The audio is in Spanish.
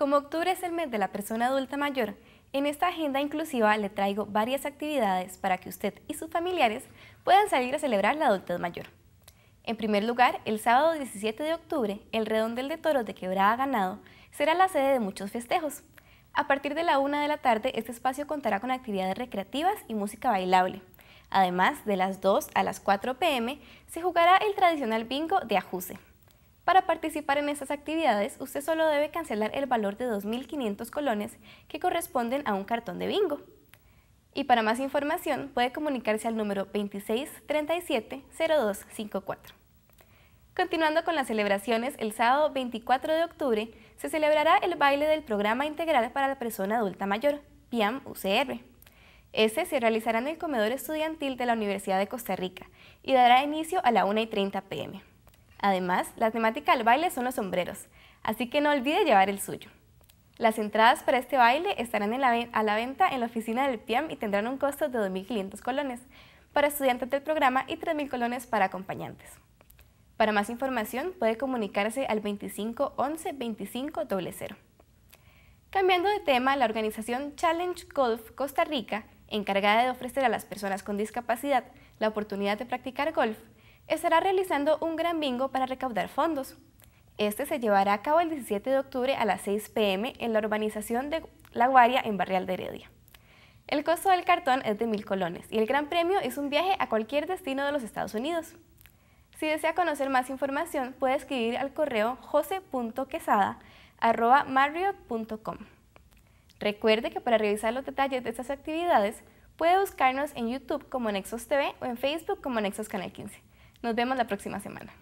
Como octubre es el mes de la persona adulta mayor, en esta agenda inclusiva le traigo varias actividades para que usted y sus familiares puedan salir a celebrar la adultez mayor. En primer lugar, el sábado 17 de octubre, el Redondel de Toros de Quebrada Ganado será la sede de muchos festejos. A partir de la una de la tarde, este espacio contará con actividades recreativas y música bailable. Además, de las 2 a las 4 pm se jugará el tradicional bingo de Ajuse. Para participar en estas actividades, usted solo debe cancelar el valor de 2.500 colones que corresponden a un cartón de bingo. Y para más información puede comunicarse al número 2637-0254. Continuando con las celebraciones, el sábado 24 de octubre se celebrará el baile del Programa Integral para la Persona Adulta Mayor, PIAM-UCR. Este se realizará en el comedor estudiantil de la Universidad de Costa Rica y dará inicio a la 1 y 30 pm. Además, la temática del baile son los sombreros, así que no olvide llevar el suyo. Las entradas para este baile estarán a la venta en la oficina del PIAM y tendrán un costo de 2.500 colones para estudiantes del programa y 3.000 colones para acompañantes. Para más información puede comunicarse al 25 11 Cambiando de tema, la organización Challenge Golf Costa Rica, encargada de ofrecer a las personas con discapacidad la oportunidad de practicar golf, estará realizando un gran bingo para recaudar fondos. Este se llevará a cabo el 17 de octubre a las 6 pm en la urbanización de La Guaria en Barrial de Heredia. El costo del cartón es de mil colones y el gran premio es un viaje a cualquier destino de los Estados Unidos. Si desea conocer más información, puede escribir al correo jose.quesada.marriott.com. Recuerde que para revisar los detalles de estas actividades, puede buscarnos en YouTube como Nexos TV o en Facebook como Nexos Canal 15. Nos vemos la próxima semana.